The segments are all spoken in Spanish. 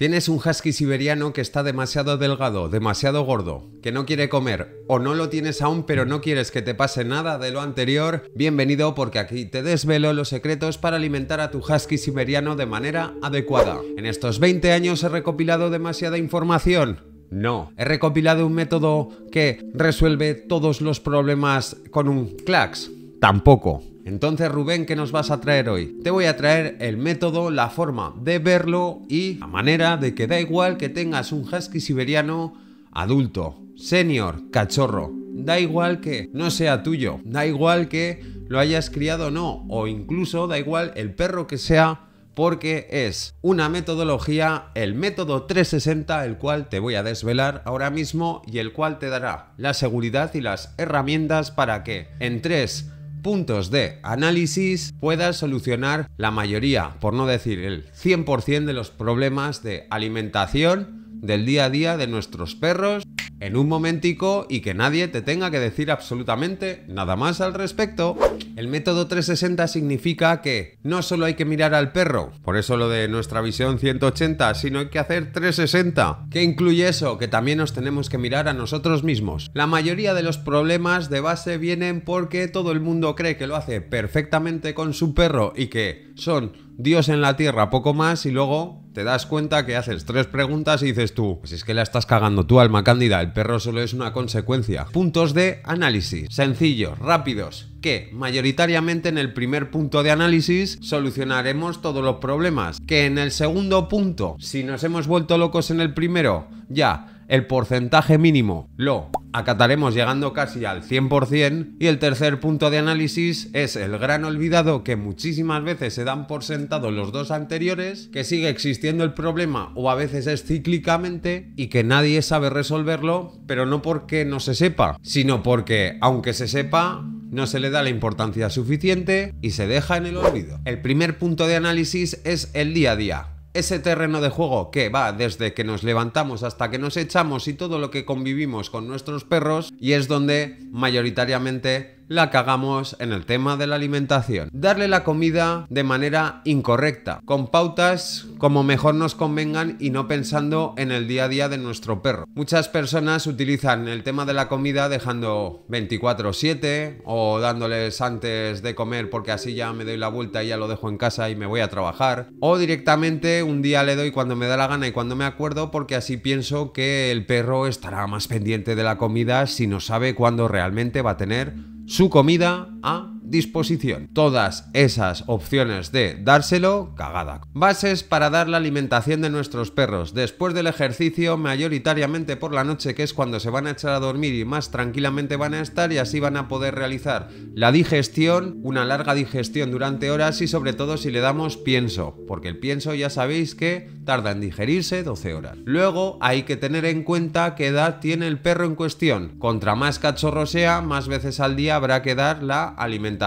Tienes un husky siberiano que está demasiado delgado, demasiado gordo, que no quiere comer, o no lo tienes aún pero no quieres que te pase nada de lo anterior, bienvenido porque aquí te desvelo los secretos para alimentar a tu husky siberiano de manera adecuada. En estos 20 años he recopilado demasiada información, no, he recopilado un método que resuelve todos los problemas con un clax tampoco. Entonces Rubén, ¿qué nos vas a traer hoy? Te voy a traer el método, la forma de verlo y la manera de que da igual que tengas un husky siberiano adulto, senior, cachorro, da igual que no sea tuyo, da igual que lo hayas criado o no, o incluso da igual el perro que sea, porque es una metodología, el método 360, el cual te voy a desvelar ahora mismo y el cual te dará la seguridad y las herramientas para que en tres puntos de análisis puedan solucionar la mayoría, por no decir el 100% de los problemas de alimentación del día a día de nuestros perros en un momentico y que nadie te tenga que decir absolutamente nada más al respecto. El método 360 significa que no solo hay que mirar al perro, por eso lo de nuestra visión 180, sino hay que hacer 360. que incluye eso? Que también nos tenemos que mirar a nosotros mismos. La mayoría de los problemas de base vienen porque todo el mundo cree que lo hace perfectamente con su perro y que son Dios en la Tierra, poco más, y luego te das cuenta que haces tres preguntas y dices tú, pues es que la estás cagando tú, alma cándida, el perro solo es una consecuencia. Puntos de análisis, sencillos, rápidos, que mayoritariamente en el primer punto de análisis solucionaremos todos los problemas, que en el segundo punto, si nos hemos vuelto locos en el primero, ya el porcentaje mínimo lo acataremos llegando casi al 100% y el tercer punto de análisis es el gran olvidado que muchísimas veces se dan por sentado los dos anteriores, que sigue existiendo el problema o a veces es cíclicamente y que nadie sabe resolverlo, pero no porque no se sepa, sino porque aunque se sepa, no se le da la importancia suficiente y se deja en el olvido. El primer punto de análisis es el día a día ese terreno de juego que va desde que nos levantamos hasta que nos echamos y todo lo que convivimos con nuestros perros y es donde mayoritariamente la cagamos en el tema de la alimentación. Darle la comida de manera incorrecta, con pautas como mejor nos convengan y no pensando en el día a día de nuestro perro. Muchas personas utilizan el tema de la comida dejando 24/7 o dándoles antes de comer porque así ya me doy la vuelta y ya lo dejo en casa y me voy a trabajar. O directamente un día le doy cuando me da la gana y cuando me acuerdo porque así pienso que el perro estará más pendiente de la comida si no sabe cuándo realmente va a tener su comida a disposición. Todas esas opciones de dárselo, cagada. Bases para dar la alimentación de nuestros perros. Después del ejercicio, mayoritariamente por la noche, que es cuando se van a echar a dormir y más tranquilamente van a estar y así van a poder realizar la digestión, una larga digestión durante horas y sobre todo si le damos pienso, porque el pienso ya sabéis que tarda en digerirse 12 horas. Luego hay que tener en cuenta qué edad tiene el perro en cuestión. Contra más cachorro sea, más veces al día habrá que dar la alimentación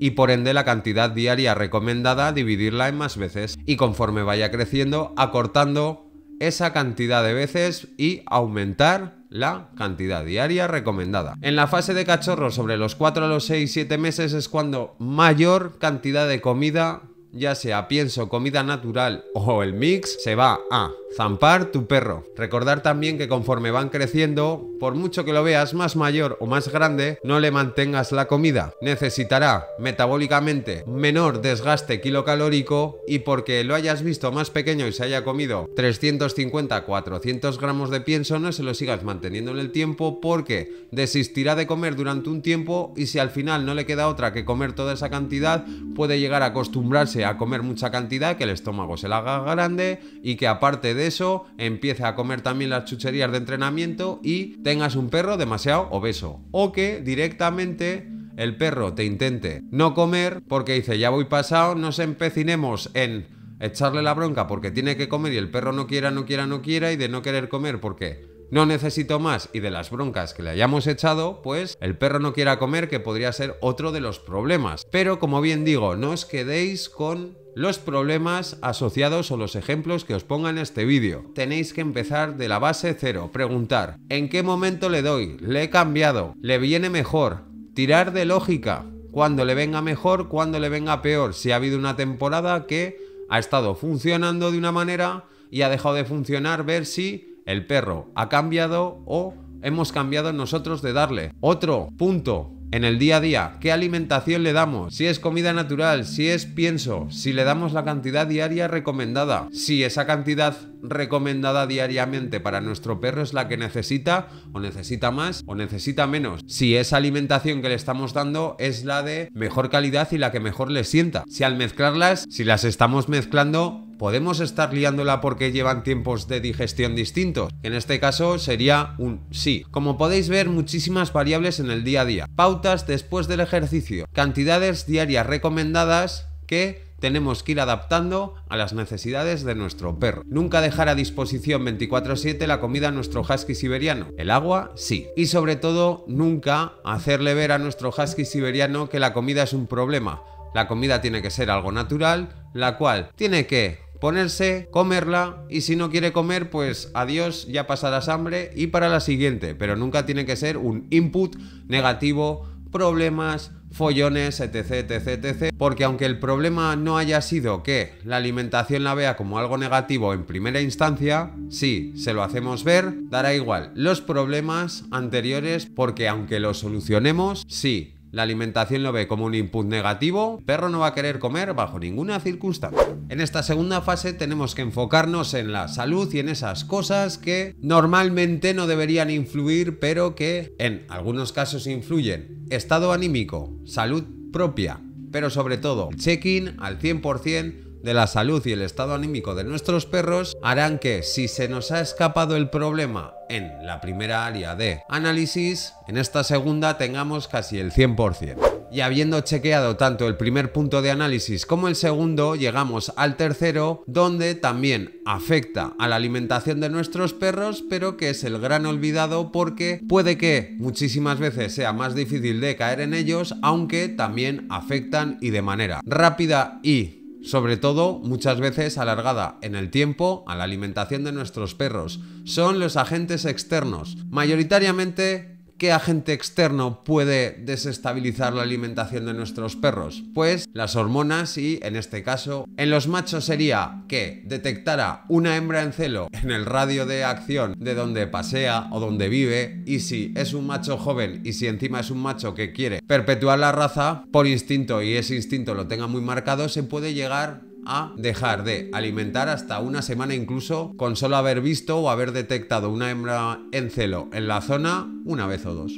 y por ende la cantidad diaria recomendada dividirla en más veces y conforme vaya creciendo acortando esa cantidad de veces y aumentar la cantidad diaria recomendada. En la fase de cachorro sobre los 4, a los 6, 7 meses es cuando mayor cantidad de comida ya sea pienso, comida natural o el mix, se va a zampar tu perro. Recordar también que conforme van creciendo, por mucho que lo veas más mayor o más grande, no le mantengas la comida. Necesitará metabólicamente menor desgaste kilocalórico y porque lo hayas visto más pequeño y se haya comido 350-400 gramos de pienso, no se lo sigas manteniendo en el tiempo porque desistirá de comer durante un tiempo y si al final no le queda otra que comer toda esa cantidad, puede llegar a acostumbrarse a comer mucha cantidad, que el estómago se la haga grande y que aparte de eso empiece a comer también las chucherías de entrenamiento y tengas un perro demasiado obeso. O que directamente el perro te intente no comer porque dice ya voy pasado, nos empecinemos en echarle la bronca porque tiene que comer y el perro no quiera, no quiera, no quiera y de no querer comer porque no necesito más y de las broncas que le hayamos echado, pues el perro no quiera comer, que podría ser otro de los problemas. Pero como bien digo, no os quedéis con los problemas asociados o los ejemplos que os ponga en este vídeo. Tenéis que empezar de la base cero, preguntar, ¿en qué momento le doy? ¿Le he cambiado? ¿Le viene mejor? Tirar de lógica, cuando le venga mejor, cuando le venga peor, si ha habido una temporada que ha estado funcionando de una manera y ha dejado de funcionar, ver si el perro ha cambiado o hemos cambiado nosotros de darle. Otro punto. En el día a día, ¿qué alimentación le damos? Si es comida natural, si es pienso, si le damos la cantidad diaria recomendada, si esa cantidad recomendada diariamente para nuestro perro es la que necesita o necesita más o necesita menos. Si esa alimentación que le estamos dando es la de mejor calidad y la que mejor le sienta. Si al mezclarlas, si las estamos mezclando podemos estar liándola porque llevan tiempos de digestión distintos. En este caso sería un sí. Como podéis ver, muchísimas variables en el día a día. Pautas después del ejercicio, cantidades diarias recomendadas que tenemos que ir adaptando a las necesidades de nuestro perro. Nunca dejar a disposición 24/7 la comida a nuestro husky siberiano. El agua, sí. Y sobre todo, nunca hacerle ver a nuestro husky siberiano que la comida es un problema. La comida tiene que ser algo natural, la cual tiene que ponerse, comerla y si no quiere comer, pues adiós, ya pasará hambre y para la siguiente, pero nunca tiene que ser un input negativo, problemas, follones, etc, etc, etc. Porque aunque el problema no haya sido que la alimentación la vea como algo negativo en primera instancia, si se lo hacemos ver, dará igual los problemas anteriores porque aunque los solucionemos, sí, la alimentación lo ve como un input negativo, el perro no va a querer comer bajo ninguna circunstancia. En esta segunda fase tenemos que enfocarnos en la salud y en esas cosas que normalmente no deberían influir, pero que en algunos casos influyen. Estado anímico, salud propia, pero sobre todo check-in al 100% de la salud y el estado anímico de nuestros perros harán que si se nos ha escapado el problema en la primera área de análisis, en esta segunda tengamos casi el 100%. Y habiendo chequeado tanto el primer punto de análisis como el segundo, llegamos al tercero, donde también afecta a la alimentación de nuestros perros, pero que es el gran olvidado porque puede que muchísimas veces sea más difícil de caer en ellos, aunque también afectan y de manera rápida y sobre todo muchas veces alargada en el tiempo a la alimentación de nuestros perros. Son los agentes externos, mayoritariamente ¿Qué agente externo puede desestabilizar la alimentación de nuestros perros? Pues las hormonas y, en este caso, en los machos sería que detectara una hembra en celo en el radio de acción de donde pasea o donde vive y si es un macho joven y si encima es un macho que quiere perpetuar la raza, por instinto y ese instinto lo tenga muy marcado, se puede llegar a dejar de alimentar hasta una semana incluso con solo haber visto o haber detectado una hembra en celo en la zona una vez o dos.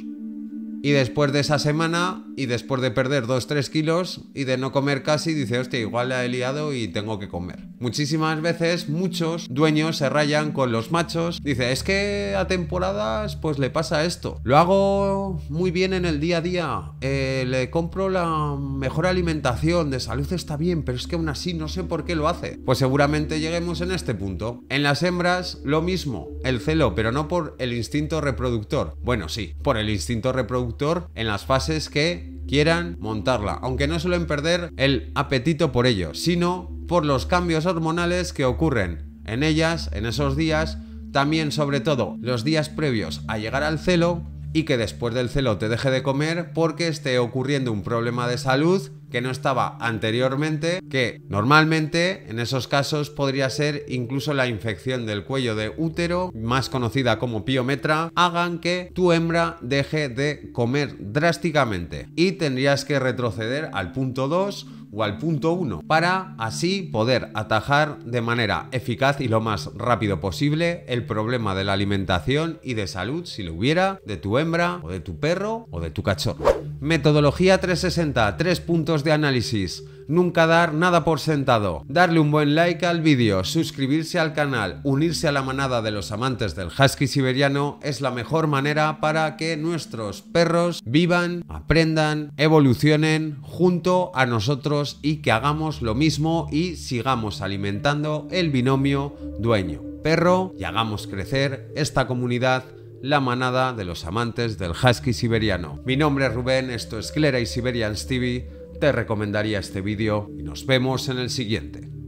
Y después de esa semana, y después de perder 2-3 kilos y de no comer casi, dice, hostia, igual la he liado y tengo que comer. Muchísimas veces muchos dueños se rayan con los machos. Dice, es que a temporadas pues le pasa esto. Lo hago muy bien en el día a día. Eh, le compro la mejor alimentación, de salud está bien, pero es que aún así no sé por qué lo hace. Pues seguramente lleguemos en este punto. En las hembras, lo mismo, el celo, pero no por el instinto reproductor. Bueno, sí, por el instinto reproductor en las fases que quieran montarla, aunque no suelen perder el apetito por ello, sino por los cambios hormonales que ocurren en ellas, en esos días, también sobre todo los días previos a llegar al celo y que después del celo te deje de comer porque esté ocurriendo un problema de salud que no estaba anteriormente, que normalmente en esos casos podría ser incluso la infección del cuello de útero, más conocida como piometra, hagan que tu hembra deje de comer drásticamente y tendrías que retroceder al punto 2 o al punto 1 para así poder atajar de manera eficaz y lo más rápido posible el problema de la alimentación y de salud si lo hubiera de tu hembra o de tu perro o de tu cachorro. Metodología 360, tres puntos de análisis. Nunca dar nada por sentado. Darle un buen like al vídeo, suscribirse al canal, unirse a la manada de los amantes del husky siberiano es la mejor manera para que nuestros perros vivan, aprendan, evolucionen junto a nosotros y que hagamos lo mismo y sigamos alimentando el binomio dueño-perro y hagamos crecer esta comunidad la manada de los amantes del husky siberiano. Mi nombre es Rubén, esto es Clera y Siberians TV te recomendaría este vídeo y nos vemos en el siguiente.